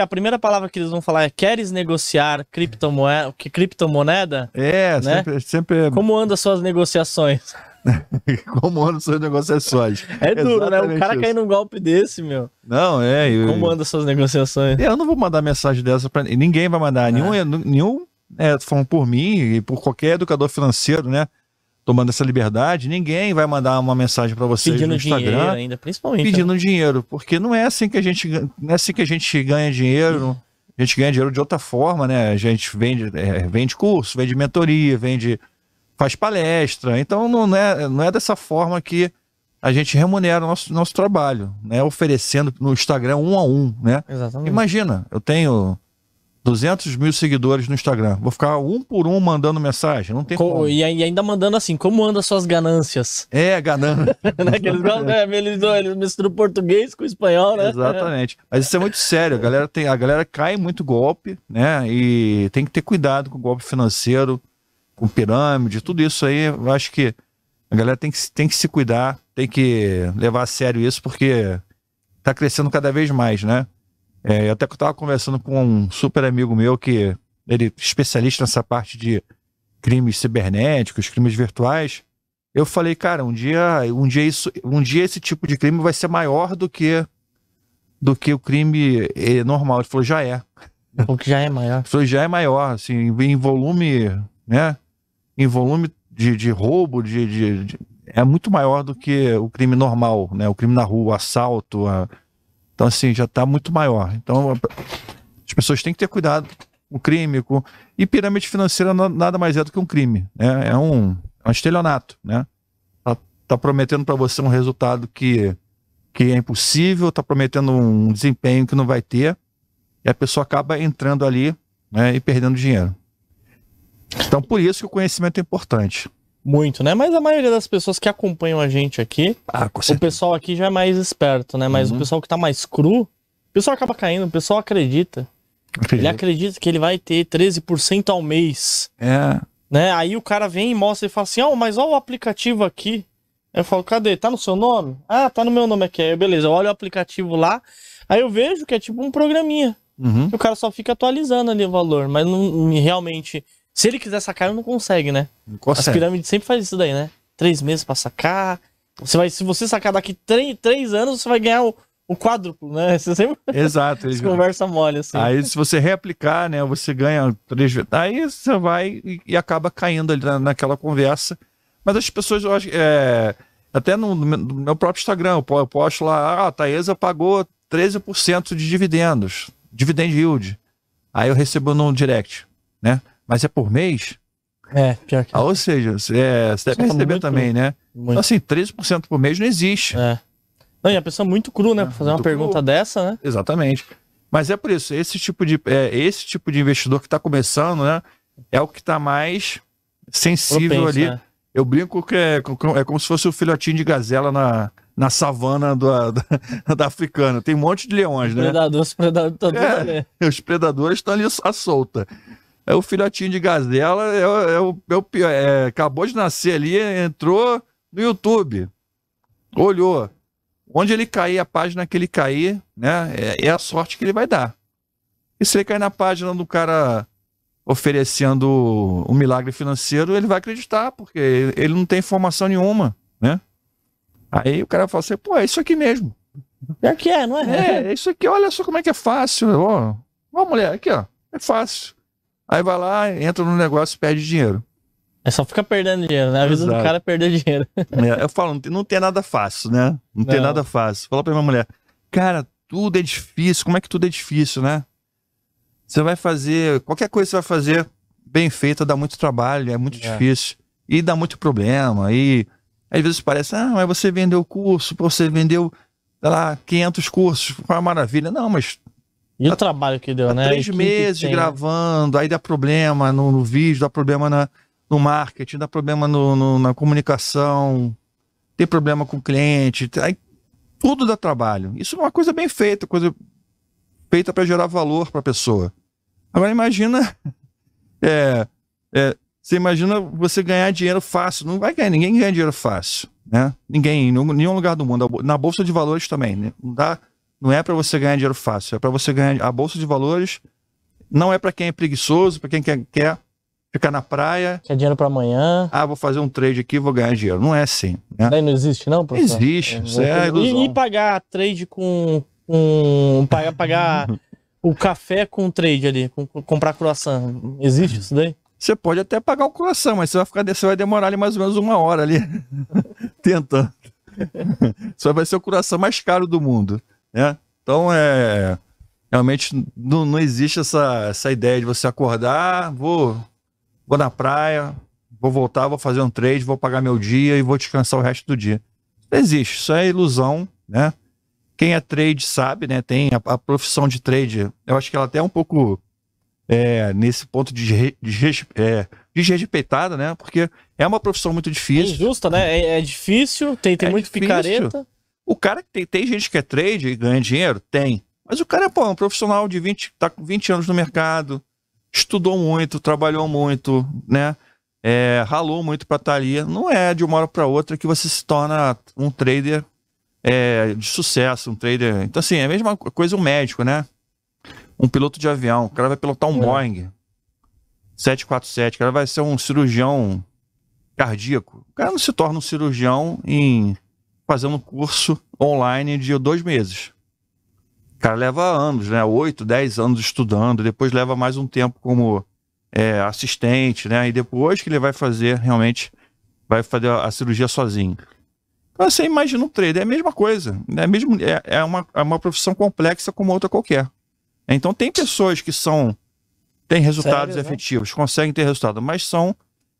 a primeira palavra que eles vão falar é queres negociar criptomoeda? Que criptomoeda? É, né? sempre, sempre, é- Como andam as suas negociações? É, Como andam as suas negociações? É duro, né? O cara isso. cair num golpe desse, meu. Não, é. Eu... Como andam as suas negociações? Eu não vou mandar mensagem dessa para ninguém vai mandar. É. Nenhum, nenhum é, falando por mim e por qualquer educador financeiro, né? tomando essa liberdade, ninguém vai mandar uma mensagem para você no Instagram, dinheiro ainda, principalmente, pedindo né? dinheiro, porque não é assim que a gente, não é assim que a gente ganha dinheiro. Sim. A gente ganha dinheiro de outra forma, né? A gente vende, é, vende curso, vende mentoria, vende, faz palestra. Então não é, não é dessa forma que a gente remunera o nosso, nosso trabalho, né? Oferecendo no Instagram um a um, né? Exatamente. Imagina, eu tenho 200 mil seguidores no Instagram. Vou ficar um por um mandando mensagem, não tem Co como. E ainda mandando assim, como andam suas ganâncias? É, ganância. Né, eles, é, eles, eles misturam português com espanhol, né? Exatamente. Mas isso é muito sério, a galera, tem, a galera cai muito golpe, né? E tem que ter cuidado com o golpe financeiro, com pirâmide, tudo isso aí. Eu acho que a galera tem que, tem que se cuidar, tem que levar a sério isso, porque tá crescendo cada vez mais, né? É, eu até estava conversando com um super amigo meu que ele é especialista nessa parte de crimes cibernéticos, crimes virtuais. Eu falei, cara, um dia, um dia isso, um dia esse tipo de crime vai ser maior do que do que o crime eh, normal. Ele falou, já é. O que já é maior. Ele falou, já é maior, assim, em volume, né? Em volume de, de roubo, de, de, de, é muito maior do que o crime normal, né? O crime na rua, assalto, a então, assim, já está muito maior. Então, as pessoas têm que ter cuidado com o crime. Com... E pirâmide financeira nada mais é do que um crime. Né? É um, é um estelionato. Né? Tá, tá prometendo para você um resultado que, que é impossível, tá prometendo um desempenho que não vai ter. E a pessoa acaba entrando ali né, e perdendo dinheiro. Então, por isso que o conhecimento é importante muito, né? Mas a maioria das pessoas que acompanham a gente aqui, ah, o pessoal aqui já é mais esperto, né? Mas uhum. o pessoal que tá mais cru, o pessoal acaba caindo, o pessoal acredita. Acredito. Ele acredita que ele vai ter 13% ao mês. É. Né? Aí o cara vem e mostra e fala assim: ó, oh, mas olha o aplicativo aqui. Eu falo, cadê? Tá no seu nome? Ah, tá no meu nome aqui. Aí, beleza, eu olho o aplicativo lá. Aí eu vejo que é tipo um programinha. Uhum. o cara só fica atualizando ali o valor, mas não realmente se ele quiser sacar, ele não consegue, né? Não consegue. As pirâmides sempre faz isso daí, né? Três meses para sacar. Você vai, se você sacar daqui três, três anos, você vai ganhar o, o quádruplo, né? Você sempre Exato, eles... conversa mole, assim. Aí se você reaplicar, né? Você ganha três vezes. Aí você vai e, e, acaba caindo ali naquela conversa. Mas as pessoas, eu acho, é... até no, no, meu próprio Instagram, eu posto lá, ah, a Taesa pagou 13% de dividendos, dividend yield. Aí eu recebo no direct, né? mas é por mês. É, pior que. Ah, é. ou seja, você, é, você deve é receber muito, também, né? Muito. Então, assim, 13% por mês não existe. É. Não, e a pessoa é muito cru, né? É, pra fazer uma pergunta cru. dessa, né? Exatamente. Mas é por isso, esse tipo de, é, esse tipo de investidor que está começando, né? É o que está mais sensível Propenso, ali. Né? Eu brinco que é, é como se fosse o filhotinho de gazela na, na savana do, da, da africana. Tem um monte de leões, né? os né? Predadores, os predadores estão é, ali. Os predadores estão ali à solta. É o filhotinho de gazela, é, é, o, é, o, é, acabou de nascer ali, entrou no YouTube, olhou. Onde ele cair, a página que ele cair, né? É, é a sorte que ele vai dar. E se ele cair na página do cara oferecendo um milagre financeiro, ele vai acreditar, porque ele não tem informação nenhuma, né? Aí o cara fala assim, pô, é isso aqui mesmo. É que é, não é? É, é isso aqui, olha só como é que é fácil. Ó, ó mulher, aqui, ó, é fácil. Aí vai lá, entra no negócio e perde dinheiro. É só ficar perdendo dinheiro, né? A vida Exato. do cara é perder dinheiro. É, eu falo, não tem, não tem, nada fácil, né? Não, não. tem nada fácil. Fala pra minha mulher, cara, tudo é difícil. Como é que tudo é difícil, né? Você vai fazer, qualquer coisa que você vai fazer bem feita dá muito trabalho, é muito é. difícil. E dá muito problema. E às vezes parece, ah, mas você vendeu o curso, você vendeu, sei lá, 500 cursos, foi uma maravilha. Não, mas e o tá trabalho que deu, tá né? Três meses né? gravando, aí dá problema no, no vídeo, dá problema na, no marketing, dá problema no, no, na comunicação, tem problema com o cliente, aí tudo dá trabalho. Isso é uma coisa bem feita, coisa feita para gerar valor para a pessoa. Agora imagina, é, é, você imagina você ganhar dinheiro fácil, não vai ganhar, ninguém ganha dinheiro fácil, né? Ninguém, em nenhum lugar do mundo, na bolsa de valores também, né? não dá não é para você ganhar dinheiro fácil, é para você ganhar. A bolsa de valores não é para quem é preguiçoso, para quem quer, quer, ficar na praia. Quer dinheiro para amanhã. Ah, vou fazer um trade aqui, vou ganhar dinheiro. Não é assim. Né? Daí não existe, não, professor? Existe. É, isso é e, e, pagar trade com. com pagar, pagar o café com trade ali, com, comprar croissant. Existe isso daí? Você pode até pagar o croissant, mas você vai, ficar, você vai demorar ali mais ou menos uma hora ali tentando. Só vai ser o coração mais caro do mundo né? Então, é, realmente não, não existe essa, essa ideia de você acordar, vou, vou na praia, vou voltar, vou fazer um trade, vou pagar meu dia e vou descansar o resto do dia. Não existe, isso é ilusão, né? Quem é trade sabe, né? Tem a, a profissão de trade, eu acho que ela até é um pouco é, nesse ponto de, de é, desrespeitada, né? Porque é uma profissão muito difícil. É injusta, né? É, é difícil, tem, tem é muito difícil. picareta. O cara que tem, tem gente que é trade e ganha dinheiro? Tem. Mas o cara é, pô, um profissional de 20, tá com 20 anos no mercado, estudou muito, trabalhou muito, né? É, ralou muito para estar tá ali. Não é de uma hora para outra que você se torna um trader é, de sucesso, um trader. Então, assim, é a mesma coisa um médico, né? Um piloto de avião. O cara vai pilotar um é. Boeing 747. O cara vai ser um cirurgião cardíaco. O cara não se torna um cirurgião em fazendo um curso online de dois meses. O cara leva anos, né? Oito, dez anos estudando, depois leva mais um tempo como é, assistente, né? E depois que ele vai fazer, realmente, vai fazer a cirurgia sozinho. Então, você imagina um trader, é a mesma coisa. Né? Mesmo, é, é, uma, é uma profissão complexa como outra qualquer. Então, tem pessoas que são têm resultados Sério, né? efetivos, né? conseguem ter resultado, mas são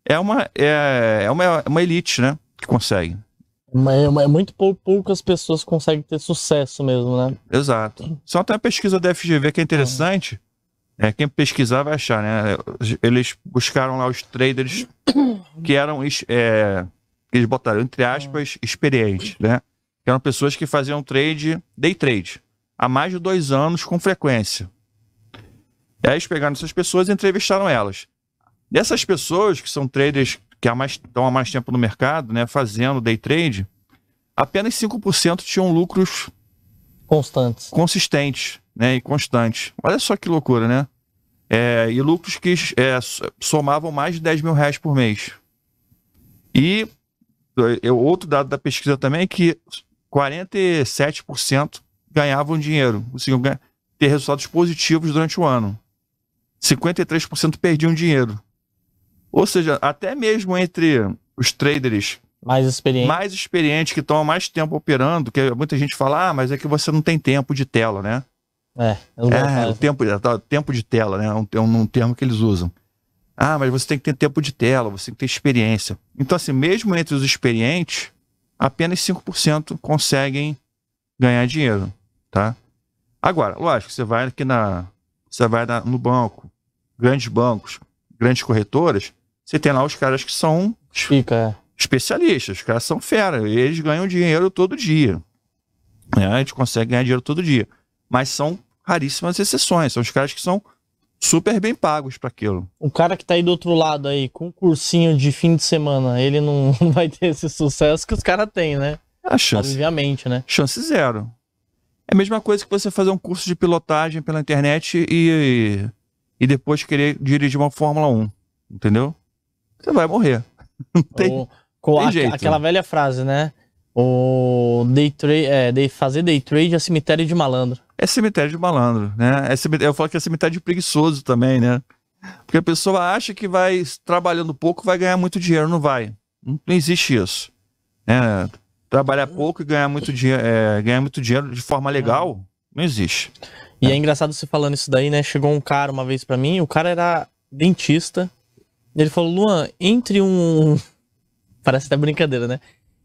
é uma, é, é uma, uma elite, né? Que consegue. É, é muito pou, poucas pessoas conseguem ter sucesso mesmo, né? Exato. Só tem a pesquisa da FGV que é interessante. É, quem pesquisar vai achar, né? Eles buscaram lá os traders que eram, é, eles botaram, entre aspas, experientes, né? Que eram pessoas que faziam trade, day trade, há mais de dois anos com frequência. E aí eles pegaram essas pessoas e entrevistaram elas. Dessas pessoas que são traders que há mais, estão há mais tempo no mercado, né, fazendo day trade, apenas 5% tinham lucros constantes, consistentes, né, e constantes. Olha só que loucura, né? É, e lucros que é, somavam mais de 10 mil reais por mês. E eu, outro dado da pesquisa também é que 47% ganhavam dinheiro, conseguiam ter resultados positivos durante o ano. 53% perdiam dinheiro. Ou seja, até mesmo entre os traders mais experientes, mais experientes que estão há mais tempo operando, que muita gente fala, ah, mas é que você não tem tempo de tela, né? É, é o tempo, é, tá, tempo de tela, né? É, é um, um termo que eles usam. Ah, mas você tem que ter tempo de tela, você tem que ter experiência. Então, assim, mesmo entre os experientes, apenas 5% conseguem ganhar dinheiro, tá? Agora, lógico, você vai aqui na. Você vai na, no banco, grandes bancos, grandes corretoras, você tem lá os caras que são Fica. É. especialistas, os caras são fera, eles ganham dinheiro todo dia. Né? A gente consegue ganhar dinheiro todo dia. Mas são raríssimas exceções, são os caras que são super bem pagos para aquilo. O cara que tá aí do outro lado aí, com um cursinho de fim de semana, ele não vai ter esse sucesso que os caras têm, né? A chance. Obviamente, né? Chance zero. É a mesma coisa que você fazer um curso de pilotagem pela internet e, e, e depois querer dirigir uma Fórmula 1, entendeu? você vai morrer. Não tem, o, com tem a, jeito, aquela velha frase, né? O day trade, é, day, fazer day trade é cemitério de malandro. É cemitério de malandro, né? É cemitério, eu falo que é cemitério de preguiçoso também, né? Porque a pessoa acha que vai trabalhando pouco vai ganhar muito dinheiro, não vai. Não, não existe isso. É, trabalhar uhum. pouco e ganhar muito, dinheiro, é, ganhar muito dinheiro de forma legal, uhum. não existe. E é. é engraçado você falando isso daí, né? Chegou um cara uma vez para mim, o cara era dentista, ele falou, Luan, entre um. Parece até brincadeira, né?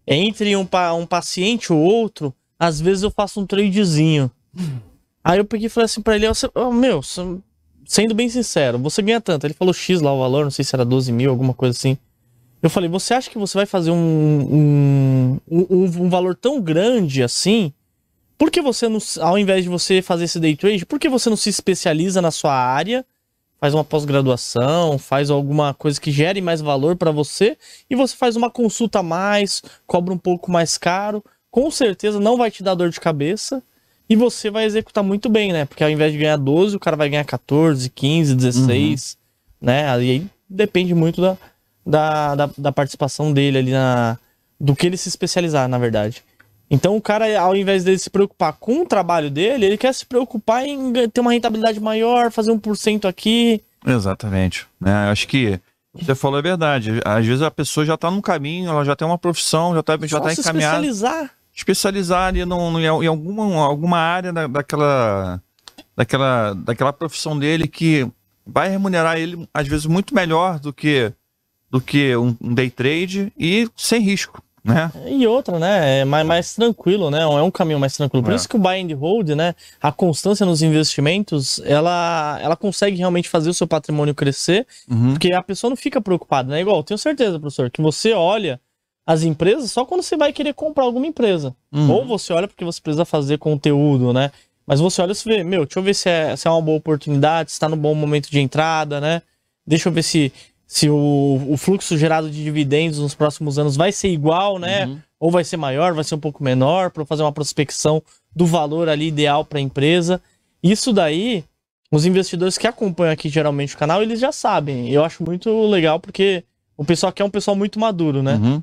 Entre um, pa... um paciente ou outro, às vezes eu faço um tradezinho. Aí eu peguei e falei assim pra ele, oh, meu, sendo bem sincero, você ganha tanto. Ele falou X lá o valor, não sei se era 12 mil, alguma coisa assim. Eu falei, você acha que você vai fazer um, um, um, um valor tão grande assim? Por que você não, ao invés de você fazer esse day trade, por que você não se especializa na sua área faz uma pós-graduação, faz alguma coisa que gere mais valor para você e você faz uma consulta a mais, cobra um pouco mais caro, com certeza não vai te dar dor de cabeça e você vai executar muito bem, né? Porque ao invés de ganhar 12, o cara vai ganhar 14, 15, 16, uhum. né? Aí depende muito da, da, da, da participação dele ali na, do que ele se especializar, na verdade. Então o cara, ao invés dele se preocupar com o trabalho dele, ele quer se preocupar em ter uma rentabilidade maior, fazer um por cento aqui. Exatamente. É, eu acho que você falou a é verdade. Às vezes a pessoa já está no caminho, ela já tem uma profissão, já está já tá Só tá encaminhada. Especializar. Especializar ali no, no, em alguma, alguma área da, daquela, daquela, daquela profissão dele que vai remunerar ele, às vezes, muito melhor do que, do que um, um day trade e sem risco. Né? E outra, né? É mais, mais tranquilo, né? É um caminho mais tranquilo. Por é. isso que o buy and hold, né? A constância nos investimentos, ela, ela consegue realmente fazer o seu patrimônio crescer, uhum. porque a pessoa não fica preocupada, né? Igual, tenho certeza, professor, que você olha as empresas só quando você vai querer comprar alguma empresa. Uhum. Ou você olha porque você precisa fazer conteúdo, né? Mas você olha e vê, meu, deixa eu ver se é, se é uma boa oportunidade, se está no bom momento de entrada, né? Deixa eu ver se se o, o fluxo gerado de dividendos nos próximos anos vai ser igual, né? Uhum. Ou vai ser maior, vai ser um pouco menor, para fazer uma prospecção do valor ali ideal para a empresa. Isso daí, os investidores que acompanham aqui geralmente o canal, eles já sabem. Eu acho muito legal porque o pessoal aqui é um pessoal muito maduro, né? Uhum.